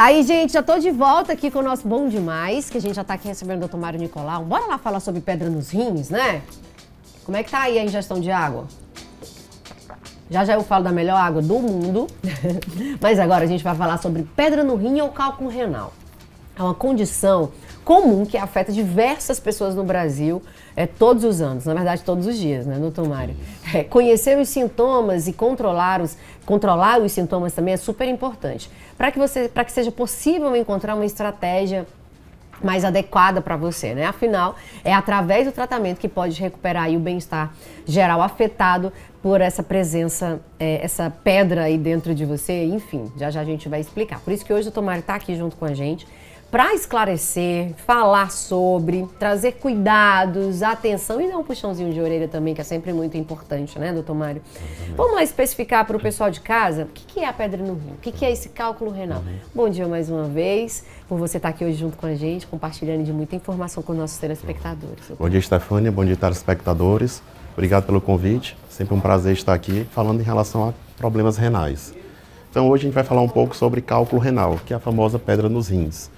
Tá aí, gente, já tô de volta aqui com o nosso Bom Demais, que a gente já tá aqui recebendo o doutor Mário Nicolau. Bora lá falar sobre pedra nos rins, né? Como é que tá aí a ingestão de água? Já já eu falo da melhor água do mundo, mas agora a gente vai falar sobre pedra no rim ou cálculo renal. É uma condição comum que afeta diversas pessoas no Brasil é, todos os anos, na verdade todos os dias, né, doutor Mário? É, conhecer os sintomas e controlar os, controlar os sintomas também é super importante. Para que, você, que seja possível encontrar uma estratégia mais adequada para você, né? Afinal, é através do tratamento que pode recuperar o bem-estar geral afetado por essa presença, é, essa pedra aí dentro de você, enfim, já já a gente vai explicar. Por isso que hoje o Tomário está aqui junto com a gente para esclarecer, falar sobre, trazer cuidados, atenção e dar um puxãozinho de orelha também, que é sempre muito importante, né, doutor Mário? Vamos lá especificar para o pessoal de casa o que, é a pedra no rim, o que, é esse cálculo renal. Uhum. Bom dia mais uma vez, por você estar tá aqui hoje junto com a gente, compartilhando de muita informação com nossos telespectadores. Bom dia, Stefânia, bom dia, telespectadores. Obrigado pelo convite, sempre um prazer estar aqui falando em relação a problemas renais. Então hoje a gente vai falar um pouco sobre cálculo renal, que é a famosa pedra nos rins.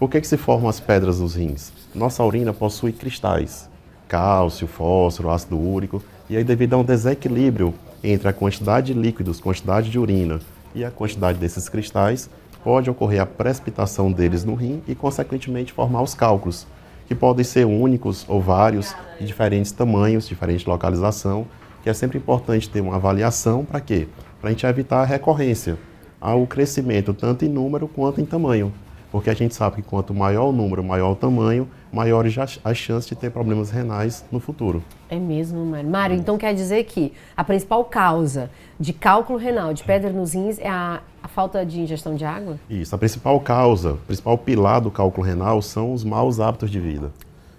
Por que, que se formam as pedras dos rins? Nossa urina possui cristais, cálcio, fósforo, ácido úrico, e aí devido a um desequilíbrio entre a quantidade de líquidos, quantidade de urina e a quantidade desses cristais, pode ocorrer a precipitação deles no rim e consequentemente formar os cálculos, que podem ser únicos ou vários, de diferentes tamanhos, diferente localização, que é sempre importante ter uma avaliação para quê? Para a gente evitar a recorrência ao crescimento tanto em número quanto em tamanho porque a gente sabe que quanto maior o número, maior o tamanho, maiores as chances de ter problemas renais no futuro. É mesmo, Mário. Mário, é. então quer dizer que a principal causa de cálculo renal, de pedra nos rins, é a, a falta de ingestão de água? Isso. A principal causa, o principal pilar do cálculo renal são os maus hábitos de vida.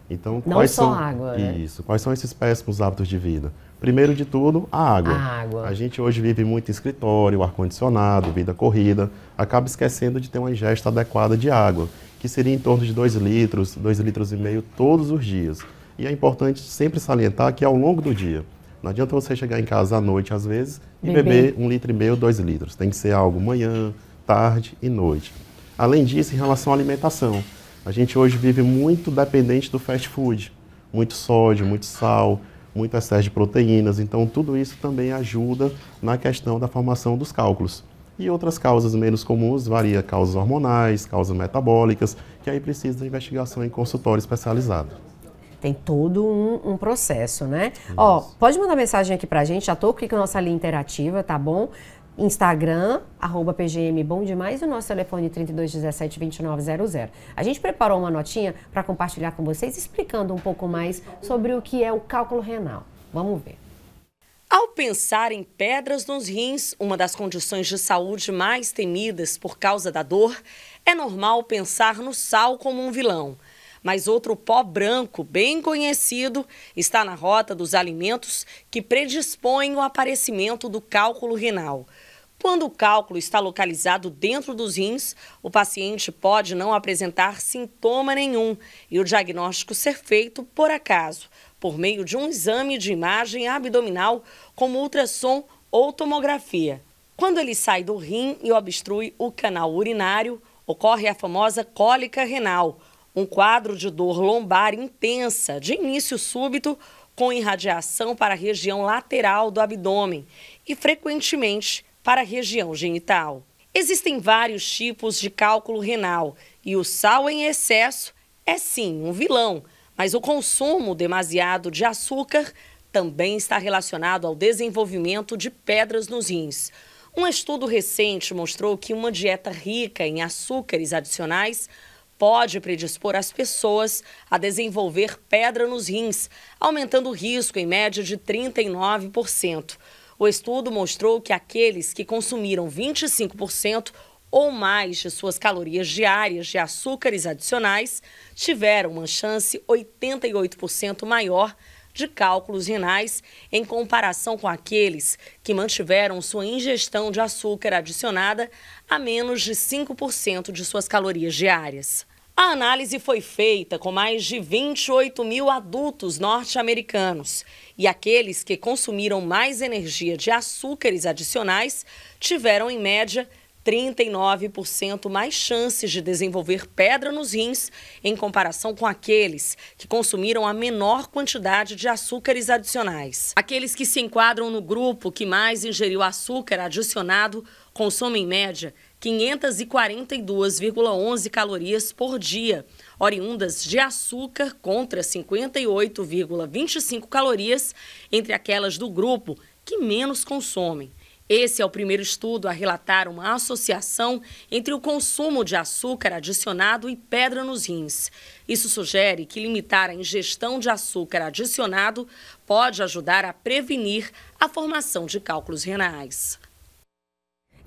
Então, Não quais só são, água, né? Isso. Quais são esses péssimos hábitos de vida? Primeiro de tudo, a água. A água. A gente hoje vive muito em escritório, ar-condicionado, vida corrida, acaba esquecendo de ter uma ingesta adequada de água, que seria em torno de 2 litros, 2 litros e meio todos os dias. E é importante sempre salientar que ao longo do dia. Não adianta você chegar em casa à noite, às vezes, e Bebê. beber um litro e meio, dois litros. Tem que ser algo manhã, tarde e noite. Além disso, em relação à alimentação, a gente hoje vive muito dependente do fast food. Muito sódio, muito sal, muito excesso de proteínas. Então, tudo isso também ajuda na questão da formação dos cálculos. E outras causas menos comuns, varia causas hormonais, causas metabólicas, que aí precisa de investigação em consultório especializado. Tem todo um, um processo, né? Isso. Ó, pode mandar mensagem aqui pra gente, já tô aqui com a nossa linha interativa, tá bom? Instagram, arroba PGM Bom Demais, e o nosso telefone 3217-2900. A gente preparou uma notinha para compartilhar com vocês, explicando um pouco mais sobre o que é o cálculo renal. Vamos ver. Ao pensar em pedras nos rins, uma das condições de saúde mais temidas por causa da dor, é normal pensar no sal como um vilão – mas outro pó branco, bem conhecido, está na rota dos alimentos que predispõem o aparecimento do cálculo renal. Quando o cálculo está localizado dentro dos rins, o paciente pode não apresentar sintoma nenhum e o diagnóstico ser feito por acaso, por meio de um exame de imagem abdominal, como ultrassom ou tomografia. Quando ele sai do rim e obstrui o canal urinário, ocorre a famosa cólica renal, um quadro de dor lombar intensa, de início súbito, com irradiação para a região lateral do abdômen e frequentemente para a região genital. Existem vários tipos de cálculo renal e o sal em excesso é sim um vilão, mas o consumo demasiado de açúcar também está relacionado ao desenvolvimento de pedras nos rins. Um estudo recente mostrou que uma dieta rica em açúcares adicionais pode predispor as pessoas a desenvolver pedra nos rins, aumentando o risco em média de 39%. O estudo mostrou que aqueles que consumiram 25% ou mais de suas calorias diárias de açúcares adicionais tiveram uma chance 88% maior de cálculos renais em comparação com aqueles que mantiveram sua ingestão de açúcar adicionada a menos de 5% de suas calorias diárias. A análise foi feita com mais de 28 mil adultos norte-americanos e aqueles que consumiram mais energia de açúcares adicionais tiveram, em média, 39% mais chances de desenvolver pedra nos rins em comparação com aqueles que consumiram a menor quantidade de açúcares adicionais. Aqueles que se enquadram no grupo que mais ingeriu açúcar adicionado consomem, em média, 542,11 calorias por dia, oriundas de açúcar contra 58,25 calorias entre aquelas do grupo que menos consomem. Esse é o primeiro estudo a relatar uma associação entre o consumo de açúcar adicionado e pedra nos rins. Isso sugere que limitar a ingestão de açúcar adicionado pode ajudar a prevenir a formação de cálculos renais.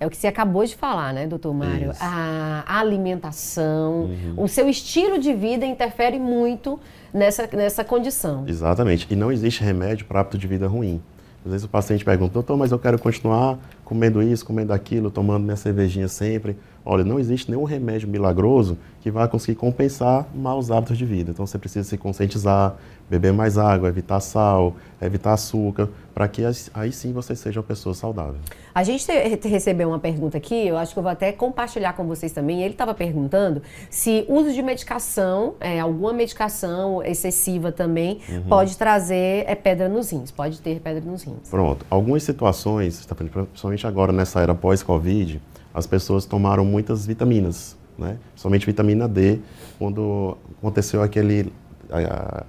É o que você acabou de falar, né, doutor Mário? Isso. A alimentação, uhum. o seu estilo de vida interfere muito nessa, nessa condição. Exatamente. E não existe remédio para hábito de vida ruim. Às vezes o paciente pergunta, doutor, mas eu quero continuar comendo isso, comendo aquilo, tomando minha cervejinha sempre olha, não existe nenhum remédio milagroso que vai conseguir compensar maus hábitos de vida. Então você precisa se conscientizar, beber mais água, evitar sal, evitar açúcar, para que aí sim você seja uma pessoa saudável. A gente recebeu uma pergunta aqui, eu acho que eu vou até compartilhar com vocês também. Ele estava perguntando se uso de medicação, é, alguma medicação excessiva também, uhum. pode trazer é, pedra nos rins, pode ter pedra nos rins. Pronto. Algumas situações, tá principalmente agora nessa era pós-Covid, as pessoas tomaram muitas vitaminas, né? Somente vitamina D, quando aconteceu aquele a,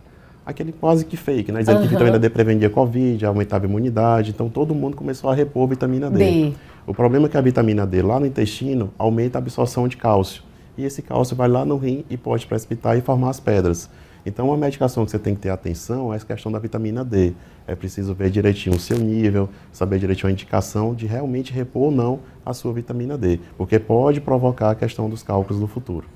aquele quase que fake, né? Dizendo uhum. que vitamina D prevendia Covid, aumentava a imunidade, então todo mundo começou a repor vitamina D. D. O problema é que a vitamina D lá no intestino aumenta a absorção de cálcio. E esse cálcio vai lá no rim e pode precipitar e formar as pedras. Então, uma medicação que você tem que ter atenção é essa questão da vitamina D é preciso ver direitinho o seu nível, saber direitinho a indicação de realmente repor ou não a sua vitamina D, porque pode provocar a questão dos cálculos no futuro.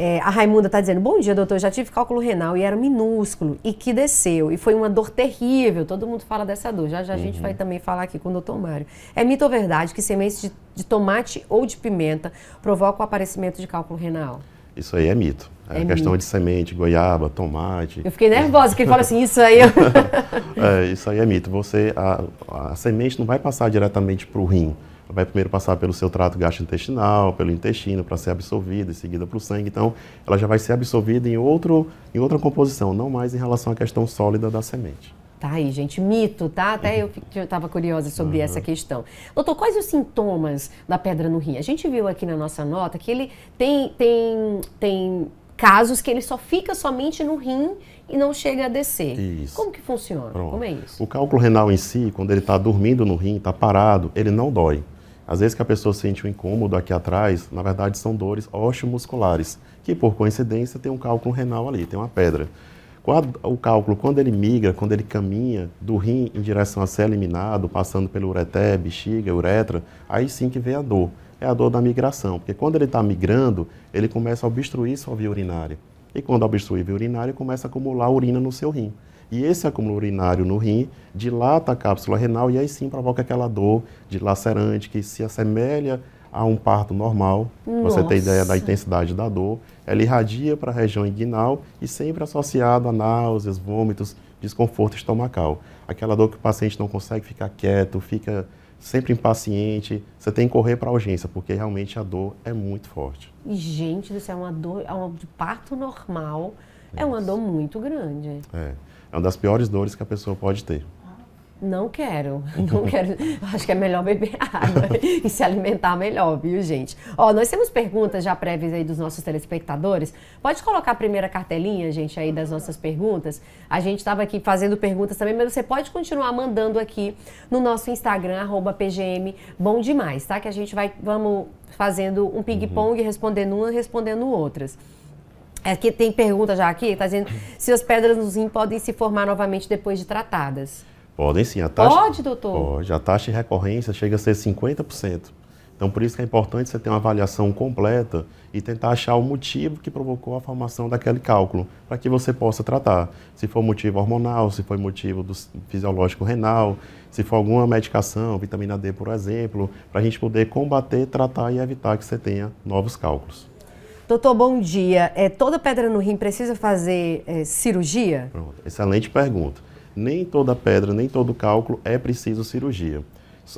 É, a Raimunda está dizendo, bom dia, doutor, já tive cálculo renal e era minúsculo, e que desceu, e foi uma dor terrível, todo mundo fala dessa dor, já já uhum. a gente uhum. vai também falar aqui com o doutor Mário. É mito ou verdade que sementes de, de tomate ou de pimenta provocam o aparecimento de cálculo renal? Isso aí é mito. É, é questão de semente, goiaba, tomate. Eu fiquei nervosa, porque ele fala assim, isso aí... é, isso aí é mito. Você, a, a semente não vai passar diretamente para o rim. vai primeiro passar pelo seu trato gastrointestinal, pelo intestino, para ser absorvida, em seguida para o sangue. Então, ela já vai ser absorvida em, outro, em outra composição, não mais em relação à questão sólida da semente. Tá aí, gente, mito, tá? Até eu estava curiosa sobre uhum. essa questão. Doutor, quais os sintomas da pedra no rim? A gente viu aqui na nossa nota que ele tem, tem, tem casos que ele só fica somente no rim e não chega a descer. Isso. Como que funciona? Pronto. Como é isso? O cálculo renal em si, quando ele está dormindo no rim, está parado, ele não dói. Às vezes que a pessoa sente um incômodo aqui atrás, na verdade são dores osteomusculares, que por coincidência tem um cálculo renal ali, tem uma pedra. O cálculo, quando ele migra, quando ele caminha do rim em direção a ser eliminado, passando pelo ureté, bexiga, uretra, aí sim que vem a dor é a dor da migração, porque quando ele está migrando, ele começa a obstruir sua via urinária. E quando obstrui a via urinária, começa a acumular urina no seu rim. E esse acúmulo urinário no rim dilata a cápsula renal e aí sim provoca aquela dor dilacerante que se assemelha a um parto normal. Nossa. Você tem ideia da intensidade da dor. Ela irradia para a região inguinal e sempre associada a náuseas, vômitos, desconforto estomacal. Aquela dor que o paciente não consegue ficar quieto, fica sempre impaciente, você tem que correr para a urgência, porque realmente a dor é muito forte. E, gente, isso é uma dor, é uma, de parto normal, é, é uma dor muito grande. É, é uma das piores dores que a pessoa pode ter. Não quero, não quero. Acho que é melhor beber água e se alimentar melhor, viu, gente? Ó, nós temos perguntas já prévias aí dos nossos telespectadores. Pode colocar a primeira cartelinha, gente, aí das nossas perguntas. A gente estava aqui fazendo perguntas também, mas você pode continuar mandando aqui no nosso Instagram, arroba PGM Bom Demais, tá? Que a gente vai, vamos fazendo um ping-pong, uhum. respondendo uma, respondendo outras. Aqui é tem pergunta já aqui, tá dizendo se as pedras no zinco podem se formar novamente depois de tratadas. Podem sim. A taxa, pode, doutor? Pode. A taxa de recorrência chega a ser 50%. Então, por isso que é importante você ter uma avaliação completa e tentar achar o motivo que provocou a formação daquele cálculo, para que você possa tratar. Se for motivo hormonal, se for motivo do fisiológico renal, se for alguma medicação, vitamina D, por exemplo, para a gente poder combater, tratar e evitar que você tenha novos cálculos. Doutor, bom dia. É, toda pedra no rim precisa fazer é, cirurgia? Pronto. Excelente pergunta nem toda pedra, nem todo cálculo é preciso cirurgia.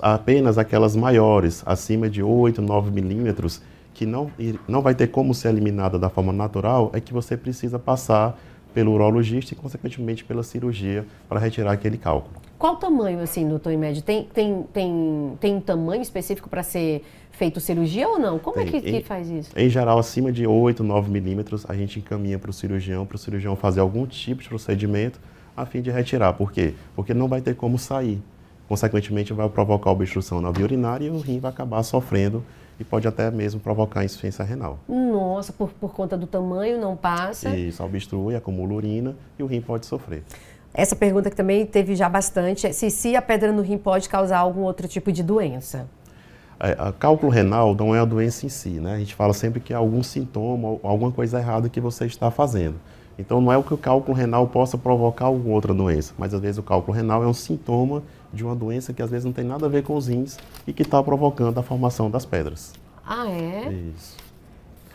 Apenas aquelas maiores, acima de 8, 9 milímetros, que não, não vai ter como ser eliminada da forma natural, é que você precisa passar pelo urologista e, consequentemente, pela cirurgia para retirar aquele cálculo. Qual o tamanho, assim, doutor Imed? Tem, tem, tem, tem um tamanho específico para ser feito cirurgia ou não? Como é tem, é que, em, que, faz isso? Em geral, acima de 8, 9 milímetros, a gente encaminha para o cirurgião, para o cirurgião fazer algum tipo de procedimento a fim de retirar. Por quê? Porque não vai ter como sair. Consequentemente, vai provocar obstrução na via urinária e o rim vai acabar sofrendo e pode até mesmo provocar insuficiência renal. Nossa, por, por conta do tamanho não passa? Isso, obstrui, acumula urina e o rim pode sofrer. Essa pergunta que também teve já bastante é se, se a pedra no rim pode causar algum outro tipo de doença. É, cálculo renal não é a doença em si, né? A gente fala sempre que é algum sintoma, alguma coisa errada que você está fazendo. Então não é o que o cálculo renal possa provocar alguma outra doença, mas às vezes o cálculo renal é um sintoma de uma doença que às vezes não tem nada a ver com os rins e que está provocando a formação das pedras. Ah, é? Isso.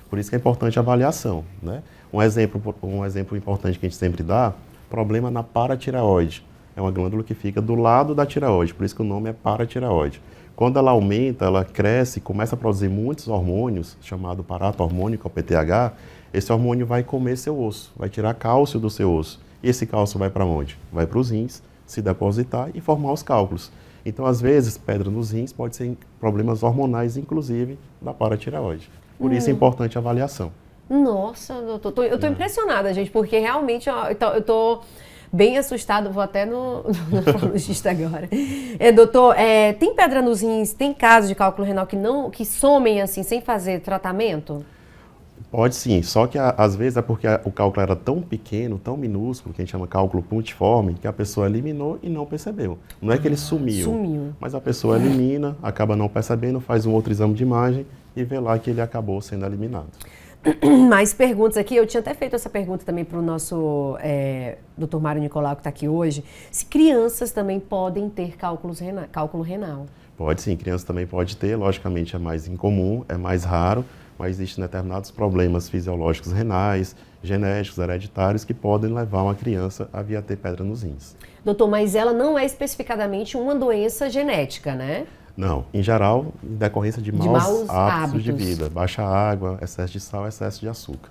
Por isso que é importante a avaliação, né? Um exemplo, um exemplo importante que a gente sempre dá, problema na paratireoide. É uma glândula que fica do lado da tireoide, por isso que o nome é paratireoide. Quando ela aumenta, ela cresce, começa a produzir muitos hormônios, chamado parato-hormônico, PTH, esse hormônio vai comer seu osso, vai tirar cálcio do seu osso. E esse cálcio vai para onde? Vai para os rins, se depositar e formar os cálculos. Então, às vezes, pedra nos rins pode ser problemas hormonais, inclusive, da paratireoide. Por hum. isso é hum. importante a avaliação. Nossa, doutor, eu estou é. impressionada, gente, porque realmente eu estou bem assustada, vou até no nefrologista agora. É, doutor, é, tem pedra nos rins, tem casos de cálculo renal que não que somem assim sem fazer tratamento? Pode sim, só que às vezes é porque o cálculo era tão pequeno, tão minúsculo, que a gente chama cálculo puntiforme que a pessoa eliminou e não percebeu. Não é que ele ah, sumiu, sumiu. mas a pessoa elimina, acaba não percebendo, faz um outro exame de imagem e vê lá que ele acabou sendo eliminado. Mais perguntas aqui. Eu tinha até feito essa pergunta também para o nosso é, doutor Mário Nicolau, que está aqui hoje. Se crianças também podem ter cálculos rena cálculo renal? Pode sim, criança também pode ter. Logicamente é mais incomum, é mais raro mas existem determinados problemas fisiológicos renais, genéticos, hereditários, que podem levar uma criança a vir a ter pedra nos rins. Doutor, mas ela não é especificadamente uma doença genética, né? Não, em geral, em decorrência de maus, de maus hábitos, hábitos de vida, baixa água, excesso de sal, excesso de açúcar.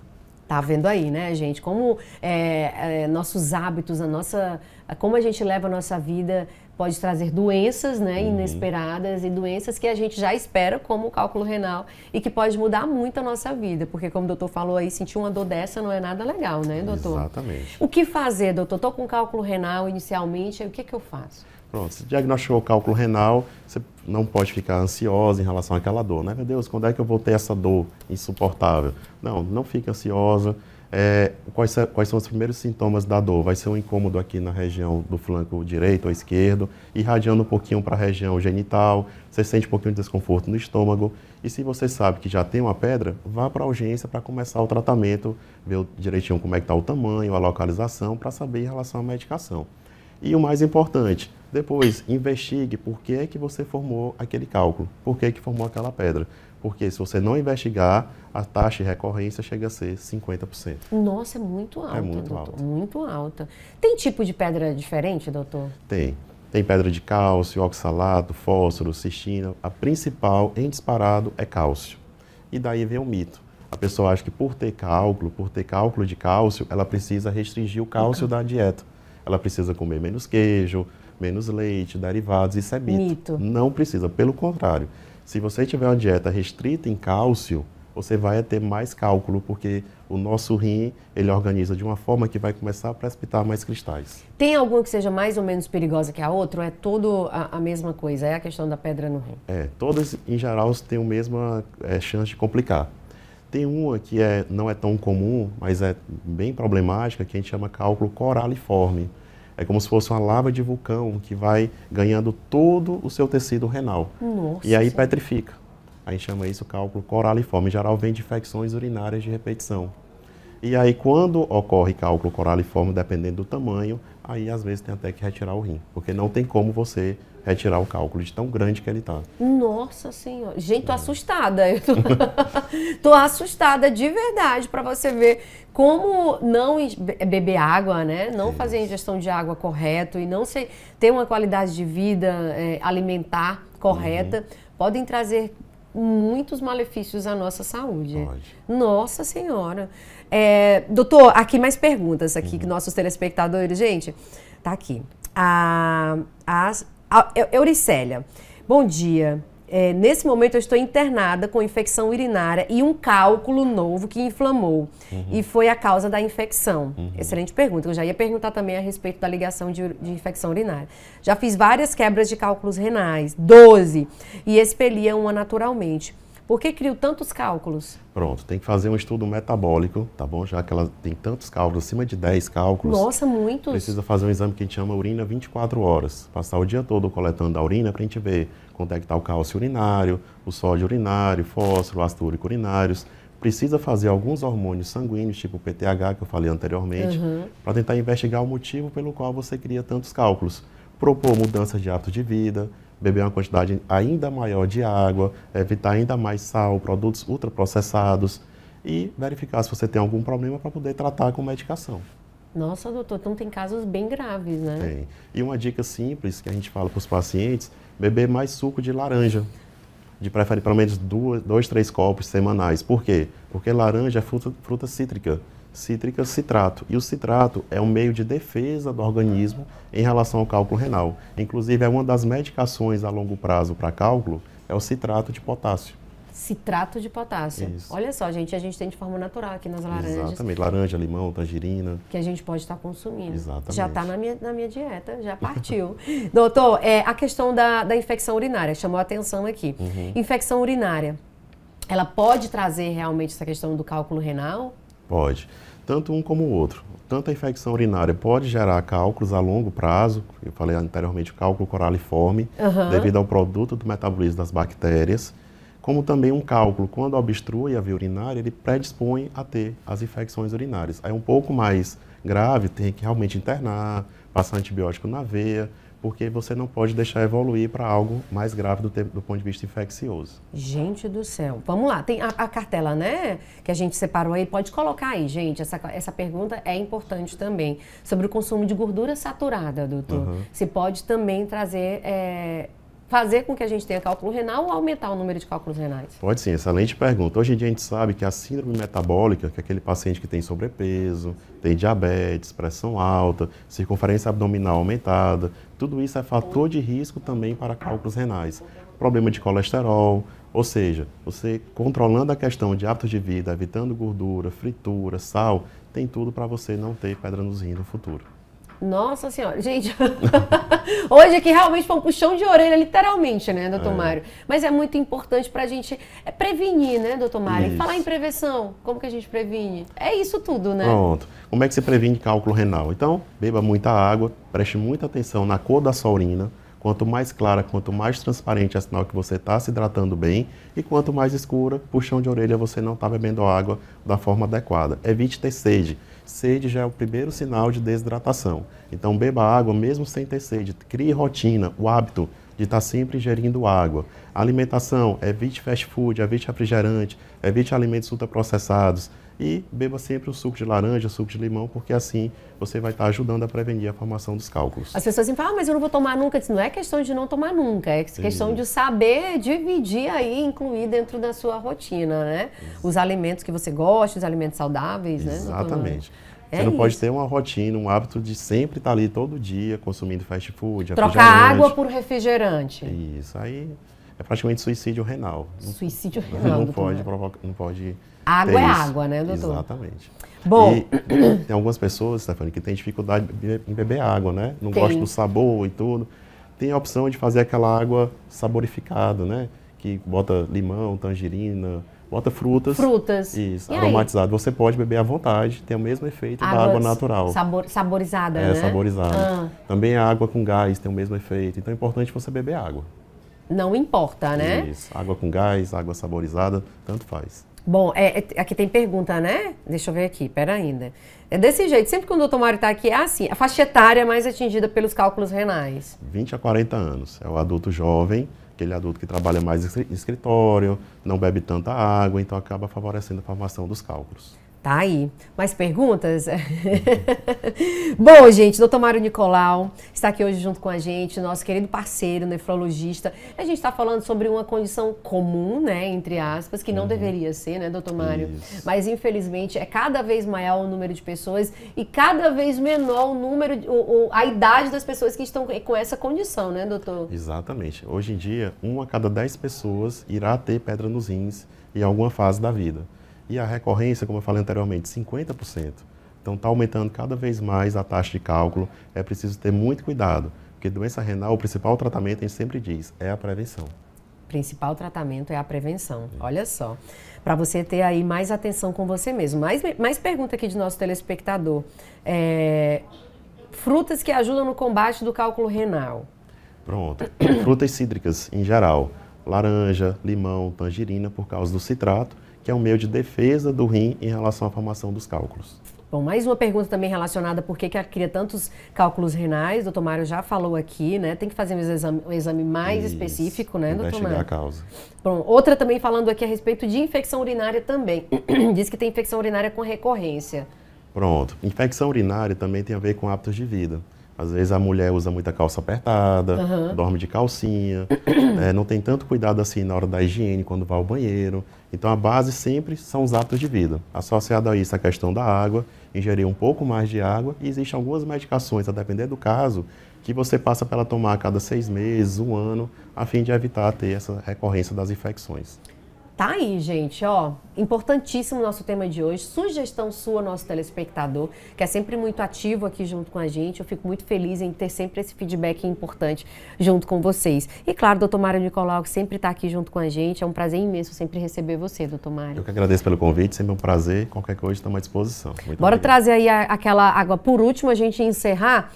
Tá vendo aí, né, gente? Como é, é, nossos hábitos, a nossa, como a gente leva a nossa vida pode trazer doenças né, uhum. inesperadas e doenças que a gente já espera, como o cálculo renal, e que pode mudar muito a nossa vida. Porque, como o doutor falou aí, sentir uma dor dessa não é nada legal, né, doutor? Exatamente. O que fazer, doutor? Estou com cálculo renal inicialmente, o que, que eu faço? Pronto, se diagnosticou o cálculo renal, você não pode ficar ansiosa em relação àquela dor, né? Meu Deus, quando é que eu vou ter essa dor insuportável? Não, não fique ansiosa é, quais, quais, são os primeiros sintomas da dor? Vai ser um incômodo aqui na região do flanco direito ou esquerdo, irradiando um pouquinho para a região genital, você sente um pouquinho de desconforto no estômago. E se você sabe que já tem uma pedra, vá para a urgência para começar o tratamento, ver direitinho como é que está o tamanho, a localização, para saber em relação à medicação. E o mais importante, depois investigue por que é que você formou aquele cálculo, por que é que formou aquela pedra. Porque se você não investigar, a taxa de recorrência chega a ser 50%. Nossa, é muito é alta, é muito doutor. Alta. Muito alta. Tem tipo de pedra diferente, doutor? Tem. Tem pedra de cálcio, oxalato, fósforo, cistina. A principal em disparado é cálcio. E daí vem o mito. A pessoa acha que por ter cálculo, por ter cálculo de cálcio, ela precisa restringir o cálcio okay. da dieta. Ela precisa comer menos queijo, menos leite, derivados, isso é mito. mito. Não precisa, pelo contrário. Se você tiver uma dieta restrita em cálcio, você vai ter mais cálculo, porque o nosso rim, ele organiza de uma forma que vai começar a precipitar mais cristais. Tem alguma que seja mais ou menos perigosa que a outra ou é toda a, mesma coisa? É a questão da pedra no rim? É, todas em geral têm a mesma é, chance de complicar. Tem uma que é, não é tão comum, mas é bem problemática, que a gente chama cálculo coraliforme é como se fosse uma lava de vulcão que vai ganhando todo o seu tecido renal. Nossa. E aí petrifica. A gente chama isso cálculo coraliforme. Em geral, vem de infecções urinárias de repetição. E aí, quando ocorre cálculo coraliforme, dependendo do tamanho, aí às vezes tem até que retirar o rim, porque não tem como você retirar o cálculo de tão grande que ele está. Nossa Senhora. Gente, tô é. assustada. Eu tô... tô assustada de verdade para você ver como não beber água, né? Não Isso. fazer a ingestão de água correto e não ser, ter uma qualidade de vida é, alimentar correta uhum. podem trazer muitos malefícios à nossa saúde. Pode. Nossa Senhora. É, doutor, aqui mais perguntas aqui uhum. que nossos telespectadores, gente, tá aqui. A, a ah, Euricélia, bom dia. É, nesse momento eu estou internada com infecção urinária e um cálculo novo que inflamou uhum. e foi a causa da infecção. Uhum. Excelente pergunta. Eu já ia perguntar também a respeito da ligação de, de, infecção urinária. Já fiz várias quebras de cálculos renais, 12, e expelia uma naturalmente. Por que criou tantos cálculos? Pronto, tem que fazer um estudo metabólico, tá bom? Já que ela tem tantos cálculos, acima de 10 cálculos. Nossa, muitos! Precisa fazer um exame que a gente chama urina 24 horas. Passar o dia todo coletando a urina para a gente ver quanto é que está o cálcio urinário, o sódio urinário, fósforo, ácido úrico urinários precisa fazer alguns hormônios sanguíneos, tipo o PTH, que eu falei anteriormente, uhum. para tentar investigar o motivo pelo qual você cria tantos cálculos. Propor mudanças de hábito de vida, beber uma quantidade ainda maior de água, evitar ainda mais sal, produtos ultraprocessados e verificar se você tem algum problema para poder tratar com medicação. Nossa, doutor, então tem casos bem graves, né? Tem. E uma dica simples que a gente fala para os pacientes, beber mais suco de laranja. De preferir pelo menos duas, dois, três copos semanais. Por quê? Porque laranja é fruta, fruta cítrica cítrica citrato. E o citrato é um meio de defesa do organismo em relação ao cálculo renal. Inclusive, é uma das medicações a longo prazo para cálculo, é o citrato de potássio. Citrato de potássio. Isso. Olha só, gente, a gente tem de forma natural aqui nas laranjas. Exatamente, laranja, limão, tangerina. Que a gente pode estar consumindo. Exatamente. Já está na minha, na minha dieta, já partiu. Doutor, é, a questão da, da infecção urinária chamou a atenção aqui. Uhum. Infecção urinária, ela pode trazer realmente essa questão do cálculo renal? Pode. Tanto um como o outro. Tanto a infecção urinária pode gerar cálculos a longo prazo, eu falei anteriormente, cálculo coraliforme, uhum. devido ao produto do metabolismo das bactérias, como também um cálculo, quando obstrui a via urinária, ele predispõe a ter as infecções urinárias. Aí é um pouco mais grave, tem que realmente internar, passar antibiótico na veia, porque você não pode deixar evoluir para algo mais grave do, do, ponto de vista infeccioso. Gente do céu. Vamos lá, tem a, a, cartela, né? Que a gente separou aí. Pode colocar aí, gente. Essa, essa pergunta é importante também. Sobre o consumo de gordura saturada, doutor. Uhum. Se pode também trazer. É fazer com que a gente tenha cálculo renal ou aumentar o número de cálculos renais? Pode sim, excelente pergunta. Hoje em dia a gente sabe que a síndrome metabólica, que é aquele paciente que tem sobrepeso, tem diabetes, pressão alta, circunferência abdominal aumentada, tudo isso é fator de risco também para cálculos renais. Problema de colesterol, ou seja, você controlando a questão de hábitos de vida, evitando gordura, fritura, sal, tem tudo para você não ter pedra nos rins no futuro. Nossa senhora, gente. Hoje aqui realmente foi um puxão de orelha, literalmente, né, doutor é. Mário? Mas é muito importante para a gente é, prevenir, né, doutor Mário? Isso. E falar em prevenção, como que a gente previne? É isso tudo, né? Pronto. Como é que você previne cálculo renal? Então, beba muita água, preste muita atenção na cor da sua urina Quanto mais clara, quanto mais transparente é sinal que você está se hidratando bem e quanto mais escura, puxão de orelha, você não está bebendo água da forma adequada. Evite ter sede. Sede já é o primeiro sinal de desidratação. Então beba água mesmo sem ter sede. Crie rotina, o hábito de estar tá sempre ingerindo água. Alimentação, evite fast food, evite refrigerante, evite alimentos ultraprocessados e beba sempre o suco de laranja, suco de limão, porque assim você vai estar ajudando a prevenir a formação dos cálculos. As pessoas falam, ah, mas eu não vou tomar nunca. não é questão de não tomar nunca, é questão Sim. de saber dividir aí, incluir dentro da sua rotina, né? Isso. Os alimentos que você gosta, os alimentos saudáveis, Exatamente. né? Exatamente. É você é não isso. pode ter uma rotina, um hábito de sempre estar ali todo dia consumindo fast food, Trocar água por refrigerante. Isso, aí é praticamente suicídio renal. Suicídio renal. Não, não pode, não pode Água é, é água, né, doutor? Exatamente. Bom. E, tem algumas pessoas, Stefani, que têm dificuldade em beber água, né? Não tem. gostam do sabor e tudo. Tem a opção de fazer aquela água saborificada, né? Que bota limão, tangerina, bota frutas. Frutas. Isso, e aromatizado. Aí? Você pode beber à vontade, tem o mesmo efeito da água natural. Sabor, saborizada, é, né? É, saborizada. Ah. Também a água com gás tem o mesmo efeito. Então é importante você beber água. Não importa, né? Isso, água com gás, água saborizada, tanto faz. Bom, é, é, aqui tem pergunta, né? Deixa eu ver aqui, pera ainda. É desse jeito, sempre que o doutor Mário está aqui, é assim, a faixa etária é mais atingida pelos cálculos renais. 20 a 40 anos, é o adulto jovem, aquele adulto que trabalha mais em escritório, não bebe tanta água, então acaba favorecendo a formação dos cálculos. Tá aí. Mais perguntas? Bom, gente, doutor Mário Nicolau está aqui hoje junto com a gente, nosso querido parceiro nefrologista. A gente está falando sobre uma condição comum, né, entre aspas, que não uhum. deveria ser, né, doutor Mário? Isso. Mas, infelizmente, é cada vez maior o número de pessoas e cada vez menor o número, o, o, a idade das pessoas que estão com essa condição, né, doutor? Exatamente. Hoje em dia, uma a cada dez pessoas irá ter pedra nos rins em alguma fase da vida. E a recorrência, como eu falei anteriormente, 50%. Então está aumentando cada vez mais a taxa de cálculo. É preciso ter muito cuidado, porque doença renal, o principal tratamento, a gente sempre diz, é a prevenção. O principal tratamento é a prevenção. Olha só. Para você ter aí mais atenção com você mesmo. Mais, mais pergunta aqui de nosso telespectador. É, frutas que ajudam no combate do cálculo renal. Pronto. Frutas cítricas em geral. Laranja, limão, tangerina, por causa do citrato que é um meio de defesa do rim em relação à formação dos cálculos. Bom, mais uma pergunta também relacionada por que cria tantos cálculos renais, doutor Mário já falou aqui, né? Tem que fazer um exame, um exame mais Isso, específico, né, doutor Mário? a causa. Bom, outra também falando aqui a respeito de infecção urinária também. Diz que tem infecção urinária com recorrência. Pronto. Infecção urinária também tem a ver com hábitos de vida. Às vezes a mulher usa muita calça apertada, uhum. dorme de calcinha, é, não tem tanto cuidado assim na hora da higiene, quando vai ao banheiro. Então a base sempre são os hábitos de vida. Associado a isso a questão da água, ingerir um pouco mais de água e existem algumas medicações, a depender do caso, que você passa para tomar a cada seis meses, um ano, a fim de evitar ter essa recorrência das infecções. Tá aí, gente, ó, importantíssimo nosso tema de hoje. Sugestão sua, nosso telespectador, que é sempre muito ativo aqui junto com a gente. Eu fico muito feliz em ter sempre esse feedback importante junto com vocês. E claro, doutor Mário Nicolau, que sempre está aqui junto com a gente. É um prazer imenso sempre receber você, doutor Mário. Eu que agradeço pelo convite, sempre um prazer. Qualquer coisa, estamos à disposição. Muito Bora obrigado. trazer aí a, aquela água. Por último, a gente encerrar.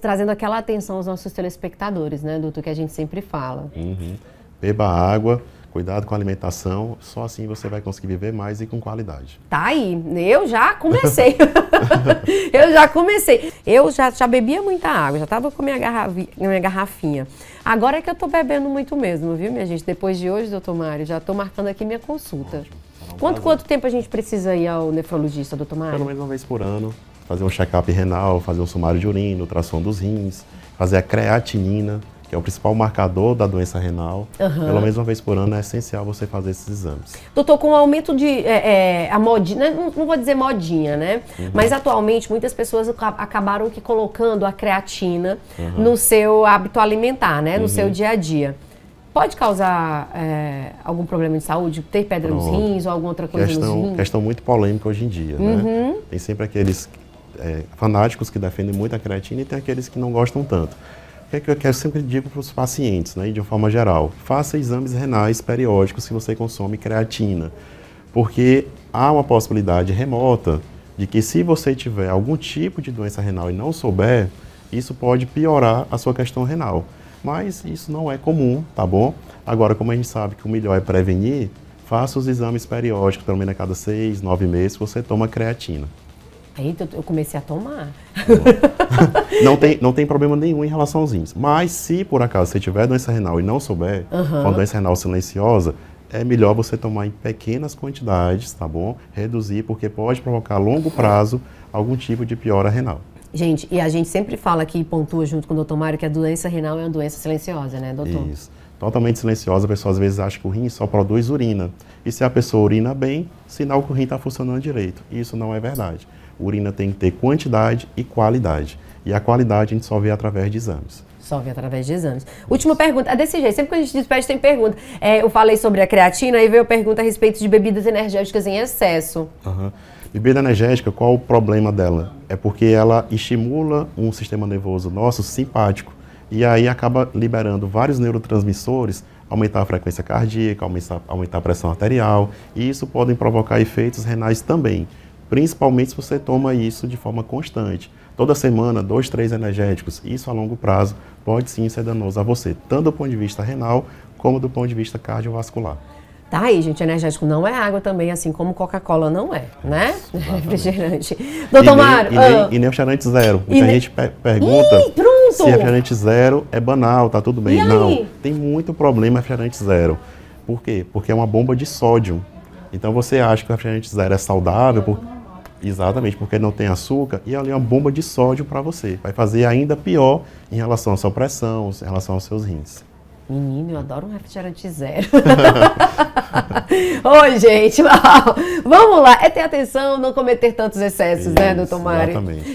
trazendo aquela atenção aos nossos telespectadores, né, doutor, que a gente sempre fala. Uhum. Beba água, Cuidado com a alimentação, só assim você vai conseguir viver mais e com qualidade. Tá aí, eu já comecei. eu já comecei. Eu já, já bebia muita água, já estava com minha, garra minha garrafinha. Agora é que eu estou bebendo muito mesmo, viu, minha gente? Depois de hoje, doutor Mário, já estou marcando aqui minha consulta. Ótimo, tá quanto, quanto tempo a gente precisa ir ao nefrologista, doutor Mário? Pelo menos uma vez por ano. Fazer um check-up renal, fazer um sumário de urina, ultrassom dos rins, fazer a creatinina que é o principal marcador da doença renal, uhum. pelo menos uma vez por ano é essencial você fazer esses exames. Doutor, com o aumento de é, é, a modinha, né, não, não, vou dizer modinha, né? Uhum. Mas atualmente muitas pessoas acabaram que colocando a creatina uhum. no seu hábito alimentar, né? No uhum. seu dia a dia. Pode causar é, algum problema de saúde? Ter pedra Pronto. nos rins ou alguma outra coisa questão, nos rins? Questão muito polêmica hoje em dia, né? Uhum. Tem sempre aqueles é, fanáticos que defendem muito a creatina e tem aqueles que não gostam tanto que, é que eu quero, sempre digo para os pacientes, né, de uma forma geral? Faça exames renais periódicos se você consome creatina, porque há uma possibilidade remota de que se você tiver algum tipo de doença renal e não souber, isso pode piorar a sua questão renal. Mas isso não é comum, tá bom? Agora, como a gente sabe que o melhor é prevenir, faça os exames periódicos, pelo menos a cada seis, nove meses, você toma creatina. Aí eu comecei a tomar. Não tem, não tem problema nenhum em relação aos rins. Mas se por acaso você tiver doença renal e não souber, uhum. uma doença renal silenciosa, é melhor você tomar em pequenas quantidades, tá bom? Reduzir, porque pode provocar a longo prazo algum tipo de piora renal. Gente, e a gente sempre fala aqui, pontua junto com o doutor Mário, que a doença renal é uma doença silenciosa, né, doutor? Isso. Totalmente silenciosa, a pessoa às vezes acha que o rim só produz urina. E se a pessoa urina bem, sinal que o rim está funcionando direito. Isso não é verdade urina tem que ter quantidade e qualidade. E a qualidade a gente só vê através de exames. Só vê através de exames. Isso. Última pergunta. É desse jeito. Sempre que a gente despede, tem pergunta. É, eu falei sobre a creatina e veio a pergunta a respeito de bebidas energéticas em excesso. Uhum. Bebida energética, qual o problema dela? É porque ela estimula um sistema nervoso nosso simpático. E aí acaba liberando vários neurotransmissores, aumentar a frequência cardíaca, aumentar, aumentar a pressão arterial. E isso pode provocar efeitos renais também principalmente se você toma isso de forma constante. Toda semana, dois, três energéticos, isso a longo prazo pode sim ser danoso a você, tanto do ponto de vista renal como do ponto de vista cardiovascular. Tá aí, gente, energético não é água também, assim como Coca-Cola não é, né? Isso, refrigerante. Doutor e Mário. E, ah, nem, e nem, o refrigerante zero. Muita ne... gente per pergunta Ih, se refrigerante zero é banal, tá tudo bem. E não, aí? tem muito problema refrigerante zero. Por quê? Porque é uma bomba de sódio. Então você acha que o refrigerante zero é saudável, porque Exatamente, porque não tem açúcar e é ali é uma bomba de sódio para você. Vai fazer ainda pior em relação à sua pressão, em relação aos seus rins. Menino, eu adoro um refrigerante zero. Oi, gente, vamos lá. É ter atenção, não cometer tantos excessos, Isso, né, doutor Mário? Exatamente.